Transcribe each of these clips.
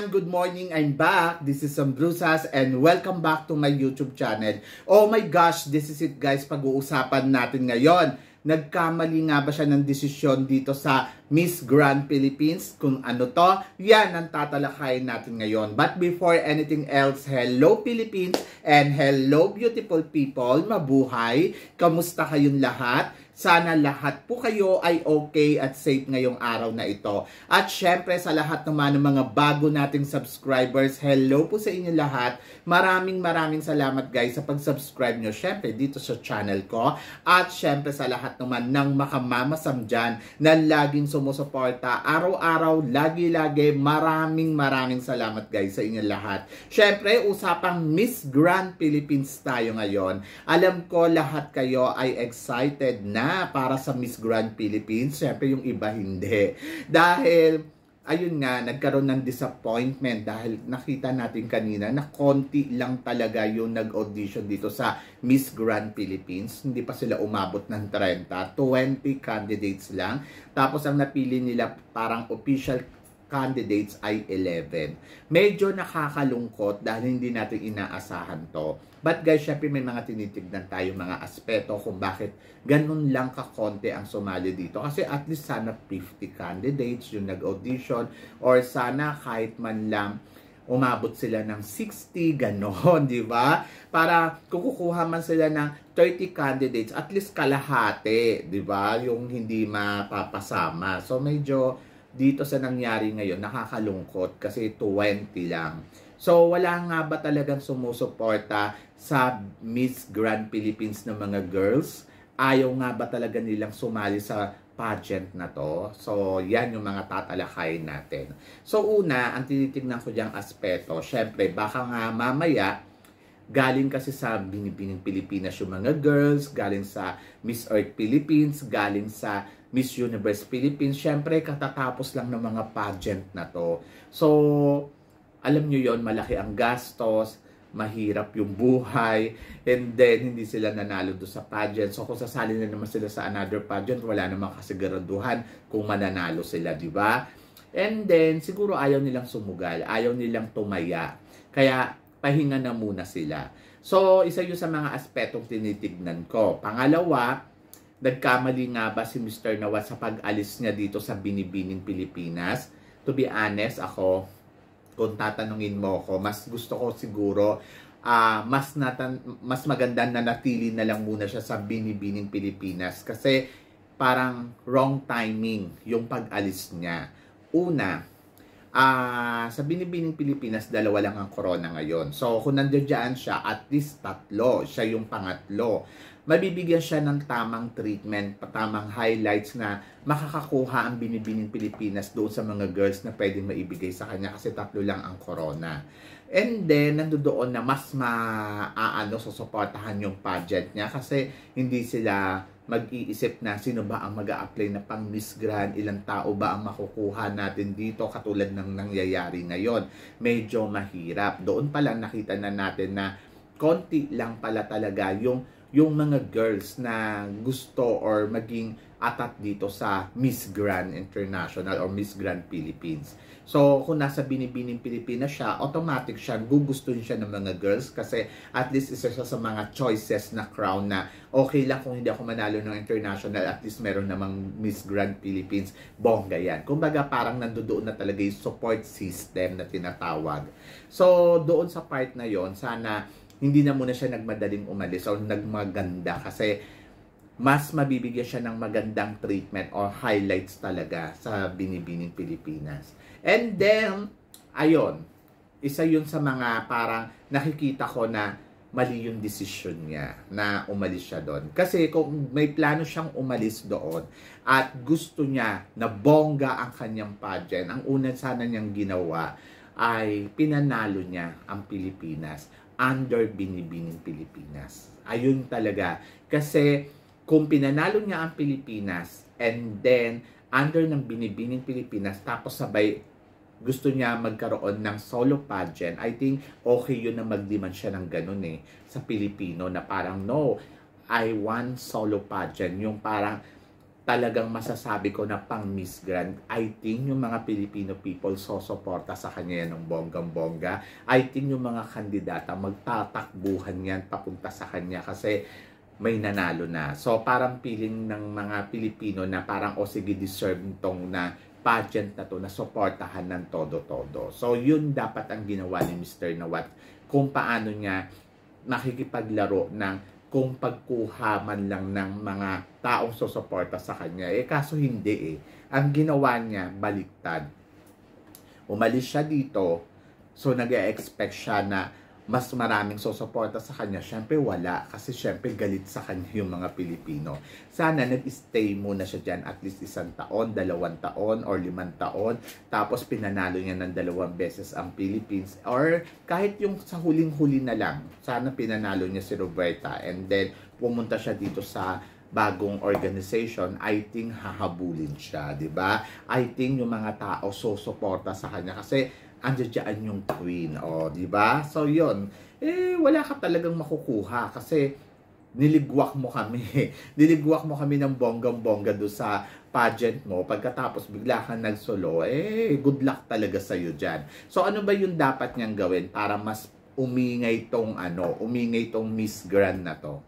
everyone! Good morning! I'm back! This is Sam Brusas and welcome back to my YouTube channel. Oh my gosh! This is it guys! Pag-uusapan natin ngayon. Nagkamali nga ba siya ng desisyon dito sa Miss Grand Philippines? Kung ano to? Yan ang tatalakayin natin ngayon. But before anything else, hello Philippines and hello beautiful people! Mabuhay! Kamusta kayong lahat? Sana lahat po kayo ay okay at safe ngayong araw na ito. At syempre sa lahat naman ng mga bago nating subscribers, hello po sa inyo lahat. Maraming maraming salamat guys sa pag-subscribe nyo syempre dito sa channel ko. At syempre sa lahat naman ng makamamasam dyan na laging sumusuporta. Araw-araw, lagi-lagi, maraming maraming salamat guys sa inyo lahat. Syempre, usapang Miss Grand Philippines tayo ngayon. Alam ko lahat kayo ay excited na para sa Miss Grand Philippines. Siyempre yung iba hindi. Dahil ayun nga, nagkaroon ng disappointment dahil nakita natin kanina na konti lang talaga yung nag-audition dito sa Miss Grand Philippines. Hindi pa sila umabot ng 30. 20 candidates lang. Tapos ang napili nila parang official candidates ay 11. Medyo nakakalungkot dahil hindi natin inaasahan to. But guys, syempre may mga tinitignan tayo mga aspeto kung bakit ganun lang kakonte ang sumali dito. Kasi at least sana 50 candidates yung nag-audition or sana kahit man lang umabot sila ng 60, ganon, di ba? Para kukuha man sila ng 30 candidates, at least kalahati, di ba? Yung hindi mapapasama. So medyo dito sa nangyari ngayon, nakakalungkot kasi 20 lang. So, wala nga ba talagang sumusuporta sa Miss Grand Philippines ng mga girls? Ayaw nga ba talaga nilang sumali sa pageant na to? So, yan yung mga tatalakay natin. So, una, ang tinitignan ko diyang aspeto, syempre, baka nga mamaya, galing kasi sa Binibining Pilipinas yung mga girls, galing sa Miss Earth Philippines, galing sa Miss Universe Philippines. Siyempre, katatapos lang ng mga pageant na to. So, alam nyo yon malaki ang gastos, mahirap yung buhay, and then hindi sila nanalo do sa pageant. So, kung sasali na naman sila sa another pageant, wala namang kasiguraduhan kung mananalo sila, di ba? And then, siguro ayaw nilang sumugal, ayaw nilang tumaya. Kaya, pahinga na muna sila. So, isa yun sa mga aspetong tinitignan ko. Pangalawa, nagkamali nga ba si Mr. Nawat sa pag-alis niya dito sa binibining Pilipinas? To be honest, ako, kung tatanungin mo ko, mas gusto ko siguro, uh, mas, natan mas maganda na natili na lang muna siya sa binibining Pilipinas. Kasi parang wrong timing yung pag-alis niya. Una, uh, sa binibining Pilipinas, dalawa lang ang corona ngayon. So, kung nandiyan siya, at least tatlo. Siya yung pangatlo mabibigyan siya ng tamang treatment, patamang highlights na makakakuha ang binibining Pilipinas doon sa mga girls na pwedeng maibigay sa kanya kasi tatlo lang ang corona. And then, nandoon na mas maaano susuportahan yung budget niya kasi hindi sila mag-iisip na sino ba ang mag apply na pang Miss Grand, ilang tao ba ang makukuha natin dito katulad ng nangyayari ngayon. Medyo mahirap. Doon pala nakita na natin na konti lang pala talaga yung yung mga girls na gusto or maging atat dito sa Miss Grand International or Miss Grand Philippines. So, kung nasa Binibining Pilipinas siya, automatic siya, gugustuhin siya ng mga girls kasi at least isa siya sa mga choices na crown na okay lang kung hindi ako manalo ng international, at least meron namang Miss Grand Philippines, bongga yan. Kumbaga, parang nandoon na talaga yung support system na tinatawag. So, doon sa part na yon sana hindi na muna siya nagmadaling umalis o nagmaganda kasi mas mabibigyan siya ng magandang treatment or highlights talaga sa binibining Pilipinas. And then, ayon, isa yun sa mga parang nakikita ko na mali yung decision niya na umalis siya doon. Kasi kung may plano siyang umalis doon at gusto niya na bongga ang kanyang pageant, ang una sana niyang ginawa ay pinanalo niya ang Pilipinas under binibining Pilipinas. Ayun talaga. Kasi kung pinanalo niya ang Pilipinas and then under ng binibining Pilipinas tapos sabay gusto niya magkaroon ng solo pageant, I think okay yun na magdemand siya ng ganun eh sa Pilipino na parang no, I want solo pageant. Yung parang talagang masasabi ko na pang Miss Grand, I think yung mga Filipino people sosuporta sa kanya yan ng bonggang-bongga. I think yung mga kandidata magtatakbuhan yan papunta sa kanya kasi may nanalo na. So parang feeling ng mga Pilipino na parang o oh, sige deserve tong na pageant na to na suportahan ng todo-todo. So yun dapat ang ginawa ni Mr. Nawat kung paano niya nakikipaglaro ng kung pagkuha man lang ng mga taong susuporta sa kanya. Eh kaso hindi eh. Ang ginawa niya, baliktad. Umalis siya dito, so nag expect siya na mas maraming susuporta sa kanya. Siyempre wala kasi siyempre galit sa kanya yung mga Pilipino. Sana nag-stay muna siya dyan at least isang taon, dalawang taon or limang taon. Tapos pinanalo niya ng dalawang beses ang Philippines or kahit yung sa huling-huli na lang. Sana pinanalo niya si Roberta and then pumunta siya dito sa bagong organization, I think hahabulin siya, 'di ba? I think yung mga tao susuporta sa kanya kasi andyan yung queen. O, di ba? So, yon Eh, wala ka talagang makukuha kasi niligwak mo kami. niligwak mo kami ng bonggang-bongga do sa pageant mo. Pagkatapos bigla kang nagsolo, eh, good luck talaga sa'yo dyan. So, ano ba yung dapat niyang gawin para mas umingay tong ano, umingay tong Miss Grand na to?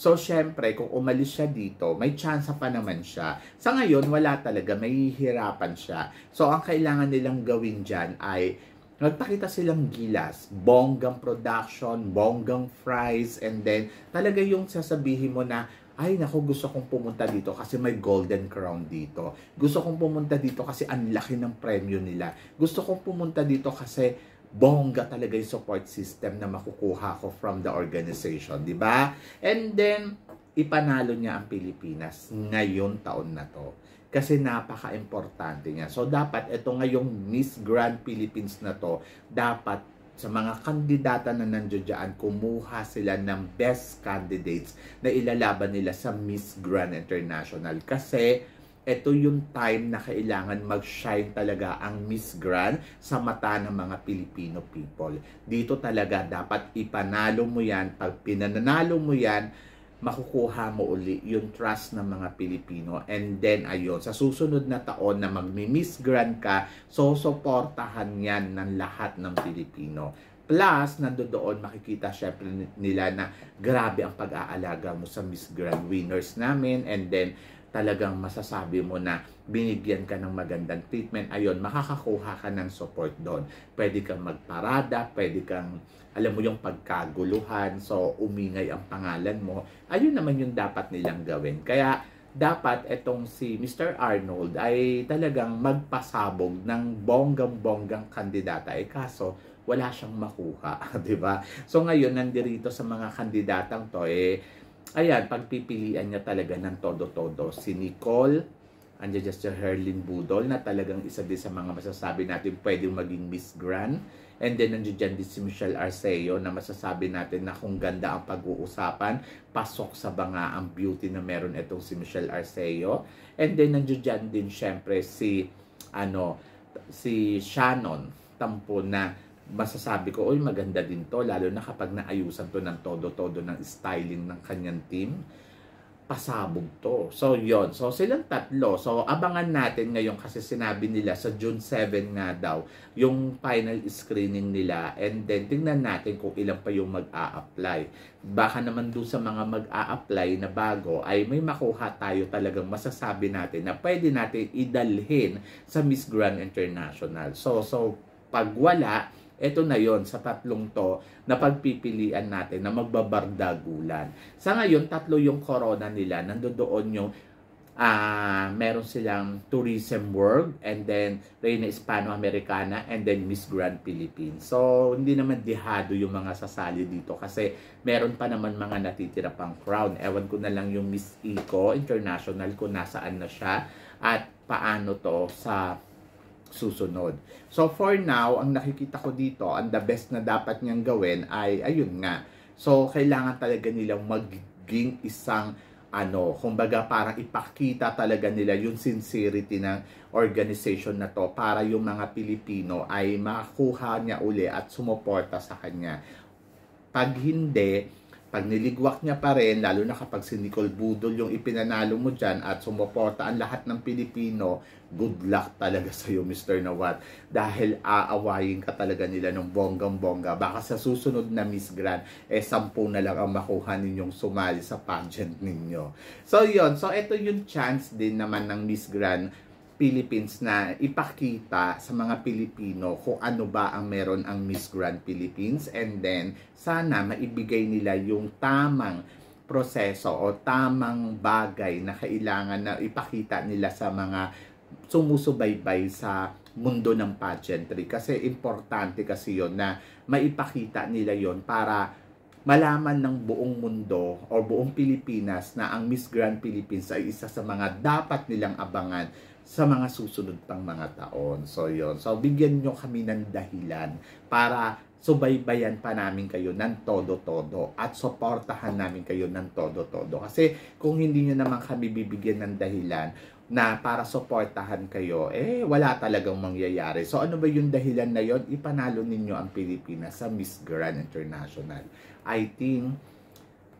So, syempre, kung umalis siya dito, may chance pa naman siya. Sa ngayon, wala talaga. May hirapan siya. So, ang kailangan nilang gawin dyan ay nagpakita silang gilas, bonggang production, bonggang fries, and then talaga yung sasabihin mo na, ay naku, gusto kong pumunta dito kasi may golden crown dito. Gusto kong pumunta dito kasi ang laki ng premyo nila. Gusto kong pumunta dito kasi bongga talaga yung support system na makukuha ko from the organization, di ba? And then, ipanalo niya ang Pilipinas ngayon taon na to. Kasi napaka-importante niya. So, dapat ito ngayong Miss Grand Philippines na to, dapat sa mga kandidata na nandiyan kumuha sila ng best candidates na ilalaban nila sa Miss Grand International. Kasi, ito yung time na kailangan mag-shine talaga ang Miss Grand sa mata ng mga Pilipino people. Dito talaga dapat ipanalo mo yan. Pag pinanalo mo yan, makukuha mo uli yung trust ng mga Pilipino. And then, ayun, sa susunod na taon na magmi-miss grand ka, susuportahan yan ng lahat ng Pilipino. Plus, nandoon makikita syempre nila na grabe ang pag-aalaga mo sa Miss Grand winners namin. And then, talagang masasabi mo na binigyan ka ng magandang treatment, ayon, makakakuha ka ng support doon. Pwede kang magparada, pwede kang, alam mo yung pagkaguluhan, so umingay ang pangalan mo. Ayun naman yung dapat nilang gawin. Kaya, dapat itong si Mr. Arnold ay talagang magpasabog ng bonggang-bonggang kandidata. Eh kaso, wala siyang makuha, 'di ba? So ngayon nandirito sa mga kandidatang to eh ayan, pagpipilian niya talaga ng todo-todo. Si Nicole, andiyan just si Herlin Budol na talagang isa din sa mga masasabi natin pwedeng maging Miss Grand. And then nandiyan dyan din si Michelle Arceo na masasabi natin na kung ganda ang pag-uusapan, pasok sa banga ang beauty na meron itong si Michelle Arceo. And then nandiyan dyan din syempre si, ano, si Shannon Tampo na masasabi ko, oy maganda din to, lalo na kapag naayusan to ng todo-todo ng styling ng kanyang team, pasabog to. So, yon So, silang tatlo. So, abangan natin ngayon kasi sinabi nila sa June 7 nga daw yung final screening nila and then tingnan natin kung ilan pa yung mag-a-apply. Baka naman doon sa mga mag-a-apply na bago ay may makuha tayo talagang masasabi natin na pwede natin idalhin sa Miss Grand International. So, so pag wala, ito na yon sa tatlong to na pagpipilian natin na magbabardagulan. Sa ngayon, tatlo yung corona nila. Nandoon yung uh, meron silang Tourism World and then Reina Hispano-Americana and then Miss Grand Philippines. So, hindi naman dihado yung mga sasali dito kasi meron pa naman mga natitira pang crown. Ewan ko na lang yung Miss Eco International kung nasaan na siya at paano to sa susunod. So for now, ang nakikita ko dito, ang the best na dapat niyang gawin ay ayun nga. So kailangan talaga nilang magiging isang ano, kumbaga parang ipakita talaga nila yung sincerity ng organization na to para yung mga Pilipino ay makuha niya uli at sumuporta sa kanya. Pag hindi, pag niligwak niya pa rin, lalo na kapag si Nicole Budol yung ipinanalo mo dyan at sumuporta ang lahat ng Pilipino, good luck talaga sa iyo Mr. Nawat. Dahil aawayin ka talaga nila ng bonggang-bongga. Baka sa susunod na Miss Grand, eh sampu na lang ang makuha ninyong sumali sa pageant ninyo. So yon So ito yung chance din naman ng Miss Grand Philippines na ipakita sa mga Pilipino kung ano ba ang meron ang Miss Grand Philippines and then sana maibigay nila yung tamang proseso o tamang bagay na kailangan na ipakita nila sa mga sumusubaybay sa mundo ng pageantry kasi importante kasi yon na maipakita nila yon para malaman ng buong mundo o buong Pilipinas na ang Miss Grand Philippines ay isa sa mga dapat nilang abangan sa mga susunod pang mga taon. So yon. So bigyan nyo kami ng dahilan para subaybayan pa namin kayo ng todo-todo at suportahan namin kayo ng todo-todo. Kasi kung hindi nyo naman kami bibigyan ng dahilan na para suportahan kayo, eh wala talagang mangyayari. So ano ba yung dahilan na yon? Ipanalo ninyo ang Pilipinas sa Miss Grand International. I think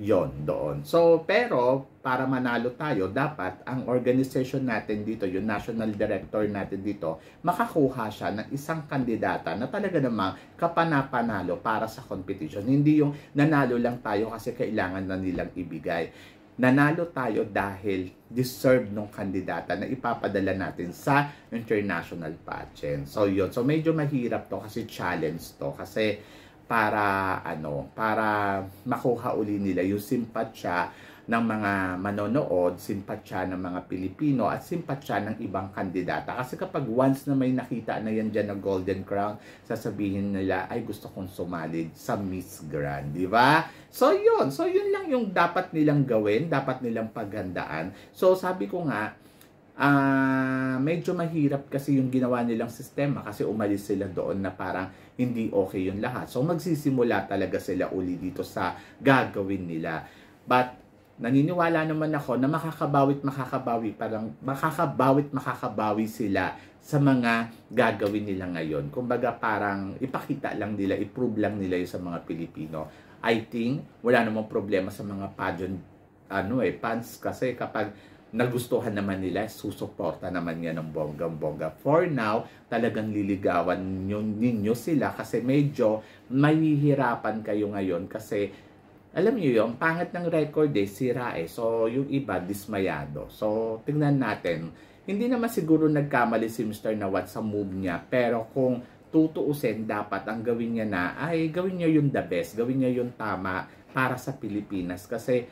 yon doon. So, pero para manalo tayo, dapat ang organization natin dito, yung national director natin dito, makakuha siya ng isang kandidata na talaga namang kapanapanalo para sa competition. Hindi yung nanalo lang tayo kasi kailangan na nilang ibigay. Nanalo tayo dahil deserve ng kandidata na ipapadala natin sa international pageant. So, yun. So, medyo mahirap to kasi challenge to. Kasi para ano, para makuha uli nila yung simpatsya ng mga manonood, simpatsya ng mga Pilipino at simpatsya ng ibang kandidata. Kasi kapag once na may nakita na yan dyan na Golden Crown, sasabihin nila, ay gusto kong sumali sa Miss Grand, di ba? So yun, so yun lang yung dapat nilang gawin, dapat nilang paghandaan. So sabi ko nga, uh, medyo mahirap kasi yung ginawa nilang sistema kasi umalis sila doon na parang hindi okay yung lahat. So magsisimula talaga sila uli dito sa gagawin nila. But naniniwala naman ako na makakabawit makakabawi parang makakabawit makakabawi sila sa mga gagawin nila ngayon. Kumbaga parang ipakita lang nila, i-prove lang nila yung sa mga Pilipino. I think wala namang problema sa mga pageant ano eh, fans kasi kapag nagustuhan naman nila, susuporta naman niya ng bonggang-bongga. For now, talagang liligawan nyo, ninyo sila kasi medyo mahihirapan kayo ngayon kasi alam niyo yung pangat ng record eh, sira eh. So, yung iba, dismayado. So, tingnan natin. Hindi naman siguro nagkamali si Mr. Nawat sa move niya. Pero kung tutuusin, dapat ang gawin niya na, ay, gawin niya yung the best, gawin niya yung tama para sa Pilipinas. Kasi,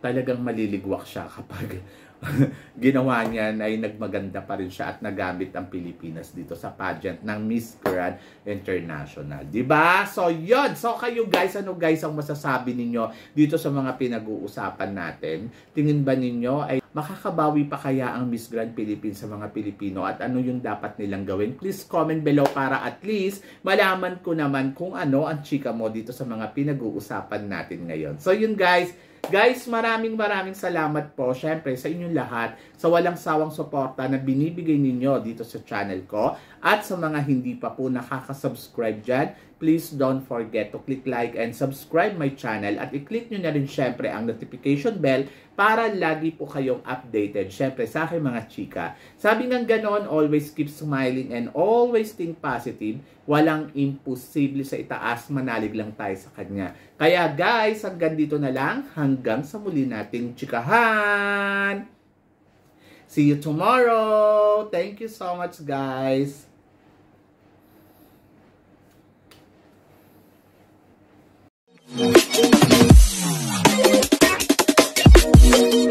talagang maliligwak siya kapag ginawa niya ay nagmaganda pa rin siya at nagamit ang Pilipinas dito sa pageant ng Miss Grand International. ba? Diba? So, yon So, kayo guys, ano guys ang masasabi ninyo dito sa mga pinag-uusapan natin? Tingin ba ninyo ay makakabawi pa kaya ang Miss Grand Philippines sa mga Pilipino at ano yung dapat nilang gawin? Please comment below para at least malaman ko naman kung ano ang chika mo dito sa mga pinag-uusapan natin ngayon. So yun guys, Guys, maraming maraming salamat po syempre sa inyong lahat sa walang sawang suporta na binibigay ninyo dito sa channel ko at sa mga hindi pa po nakakasubscribe dyan please don't forget to click like and subscribe my channel at i-click nyo na rin syempre ang notification bell para lagi po kayong updated syempre sa akin mga chika. Sabi ng ganon, always keep smiling and always think positive. Walang imposible sa itaas, manalig lang tayo sa kanya. Kaya guys, hanggang dito na lang, hanggang sa muli nating chikahan! See you tomorrow! Thank you so much guys! Thank you.